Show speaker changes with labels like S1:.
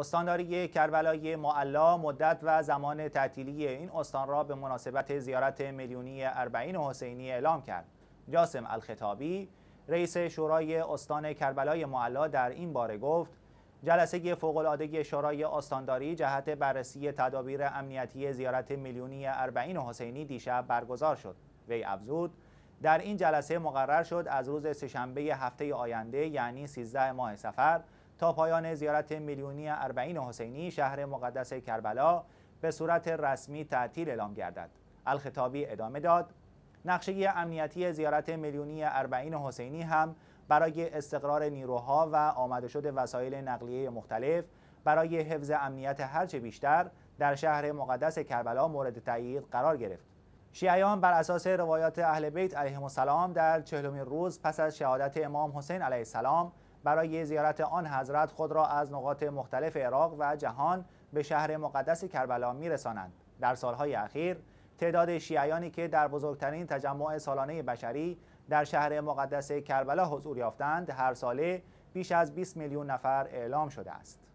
S1: استانداری کربلای معلا مدت و زمان تعطیلی این استان را به مناسبت زیارت میلیونی اربعین حسینی اعلام کرد جاسم الخطابی رئیس شورای استان کربلای معلا در این باره گفت جلسه العاده شورای استانداری جهت بررسی تدابیر امنیتی زیارت میلیونی اربعین حسینی دیشب برگزار شد وی افزود در این جلسه مقرر شد از روز سهشنبه هفته آینده یعنی 13 ماه سفر تا پایان زیارت میلیونی اربعین حسینی شهر مقدس کربلا به صورت رسمی تعطیل اعلام گردد الخطابی ادامه داد نقشه امنیتی زیارت میلیونی اربعین حسینی هم برای استقرار نیروها و آمده شد وسایل نقلیه مختلف برای حفظ امنیت هرچه بیشتر در شهر مقدس کربلا مورد تایید قرار گرفت شیعیان بر اساس روایات اهل بیت علیهم السلام در چهلمین روز پس از شهادت امام حسین علیه السلام برای زیارت آن حضرت خود را از نقاط مختلف عراق و جهان به شهر مقدس کربلا میرسانند در سالهای اخیر تعداد شیعیانی که در بزرگترین تجمع سالانه بشری در شهر مقدس کربلا حضور یافتند هر ساله بیش از 20 میلیون نفر اعلام شده است